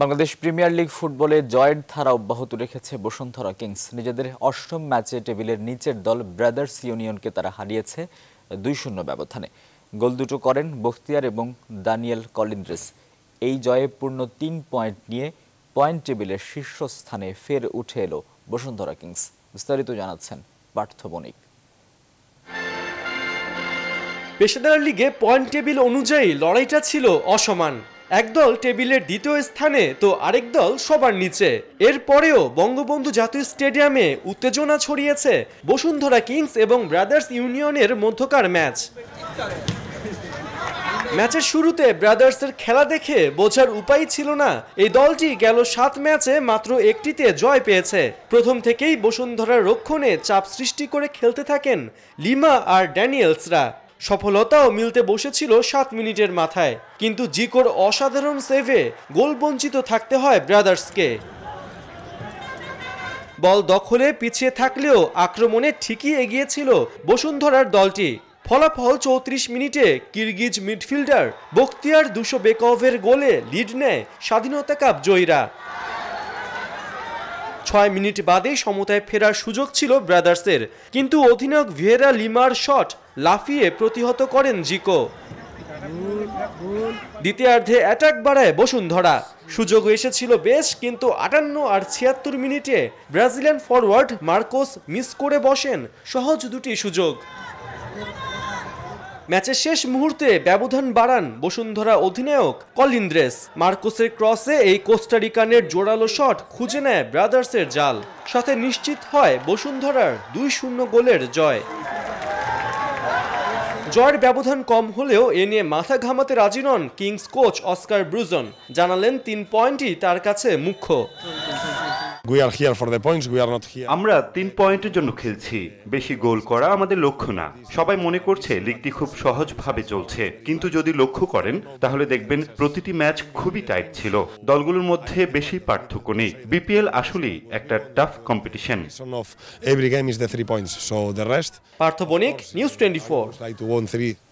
Bangladesh premier league ফুটবলে জয়ের ধারা অব্যাহত রেখেছে বসুন্ধরা কিংস নিজেদের অষ্টম ম্যাচে টেবিলের নিচের দল ব্রাদার্স ইউনিয়নকে তারা হারিয়েছে দুই শূন্য ব্যবধানে গোল দুটো করেন বখতিয়ার এবং দানিয়েল কলিন্দ্রেস এই জয়ে পূর্ণ তিন পয়েন্ট নিয়ে পয়েন্ট টেবিলের শীর্ষস্থানে ফের উঠে এলো বসুন্ধরা কিংস বিস্তারিত জানাচ্ছেন পার্থ বণিক পেশাদার লিগে পয়েন্ট টেবিল অনুযায়ী লড়াইটা ছিল অসমান একদল টেবিলের দ্বিতীয় স্থানে তো আরেক দল সবার নিচে এরপরেও বঙ্গবন্ধু জাতীয় স্টেডিয়ামে উত্তেজনা ছড়িয়েছে বসুন্ধরা কিংস এবং ব্রাদার্স ইউনিয়নের মধ্যকার ম্যাচ ম্যাচের শুরুতে ব্রাদার্সের খেলা দেখে বোঝার উপায় ছিল না এই দলটি গেল সাত ম্যাচে মাত্র একটিতে জয় পেয়েছে প্রথম থেকেই বসুন্ধরার রক্ষণে চাপ সৃষ্টি করে খেলতে থাকেন লিমা আর ড্যানিয়েলসরা সফলতাও মিলতে বসেছিল সাত মিনিটের মাথায় কিন্তু জিকোর অসাধারণ সেভে গোল বঞ্চিত থাকতে হয় ব্রাদার্সকে বল দখলে পিছিয়ে থাকলেও আক্রমণে ঠিকই এগিয়েছিল বসুন্ধরার দলটি ফলাফল চৌত্রিশ মিনিটে কিরগিজ মিডফিল্ডার বক্তিয়ার দুশো বেকভের গোলে লিড নেয় স্বাধীনতা কাপ জয়ীরা ছয় মিনিট বাদেই সমতায় ফেরার সুযোগ ছিল ব্রাদার্সের কিন্তু অধিনায়ক ভিয়েরা লিমার শট লাফিয়ে প্রতিহত করেন জিকো দ্বিতীয়ার্ধে অ্যাটাক বাড়ায় বসুন্ধরা সুযোগ এসেছিল বেশ কিন্তু আটান্ন আর ছিয়াত্তর মিনিটে ব্রাজিলিয়ান ফরওয়ার্ড মার্কোস মিস করে বসেন সহজ দুটি সুযোগ ম্যাচের শেষ মুহূর্তে ব্যবধান বাড়ান বসুন্ধরা অধিনায়ক কলিন্দ্রেস মার্কোসের ক্রসে এই কোস্টারিকানের জোরালো শট খুঁজে নেয় ব্রাদার্সের জাল সাথে নিশ্চিত হয় বসুন্ধরার দুই শূন্য গোলের জয় জয়ের ব্যবধান কম হলেও এ নিয়ে মাথা ঘামাতে রাজি নন কিংস কোচ অস্কার ব্রুজন জানালেন তিন পয়েন্টই তার কাছে মুখ্য আমরা তিন পয়েন্টের জন্য খেলছি বেশি গোল করা আমাদের লক্ষ্য না সবাই মনে করছে লিগটি খুব সহজভাবে চলছে কিন্তু যদি লক্ষ্য করেন তাহলে দেখবেন প্রতিটি ম্যাচ খুবই টাইট ছিল দলগুলোর মধ্যে বেশি পার্থক্য নেই বিপিএল আসলেই একটা tough competition every game points so the Partha Banik news 24 four two one 3